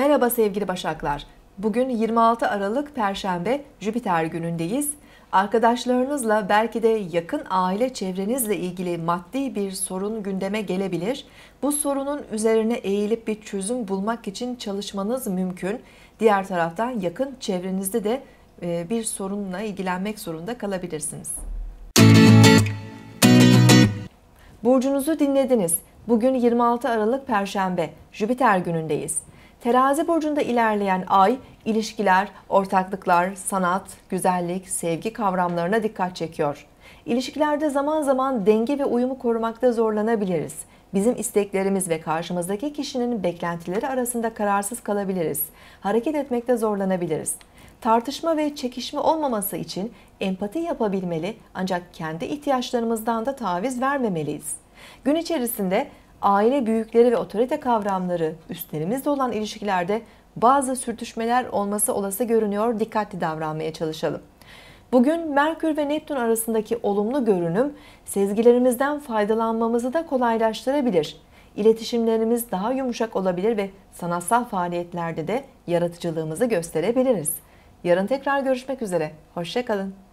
Merhaba sevgili Başaklar. Bugün 26 Aralık Perşembe Jüpiter günündeyiz. Arkadaşlarınızla belki de yakın aile çevrenizle ilgili maddi bir sorun gündeme gelebilir. Bu sorunun üzerine eğilip bir çözüm bulmak için çalışmanız mümkün. Diğer taraftan yakın çevrenizde de e, bir sorunla ilgilenmek zorunda kalabilirsiniz. Burcunuzu dinlediniz. Bugün 26 Aralık Perşembe, Jüpiter günündeyiz. Terazi burcunda ilerleyen ay ilişkiler, ortaklıklar, sanat, güzellik, sevgi kavramlarına dikkat çekiyor. İlişkilerde zaman zaman denge ve uyumu korumakta zorlanabiliriz. Bizim isteklerimiz ve karşımızdaki kişinin beklentileri arasında kararsız kalabiliriz. Hareket etmekte zorlanabiliriz. Tartışma ve çekişme olmaması için empati yapabilmeli ancak kendi ihtiyaçlarımızdan da taviz vermemeliyiz. Gün içerisinde aile büyükleri ve otorite kavramları üstlerimizde olan ilişkilerde bazı sürtüşmeler olması olası görünüyor. Dikkatli davranmaya çalışalım. Bugün Merkür ve Neptün arasındaki olumlu görünüm sezgilerimizden faydalanmamızı da kolaylaştırabilir. İletişimlerimiz daha yumuşak olabilir ve sanatsal faaliyetlerde de yaratıcılığımızı gösterebiliriz. Yarın tekrar görüşmek üzere. Hoşçakalın.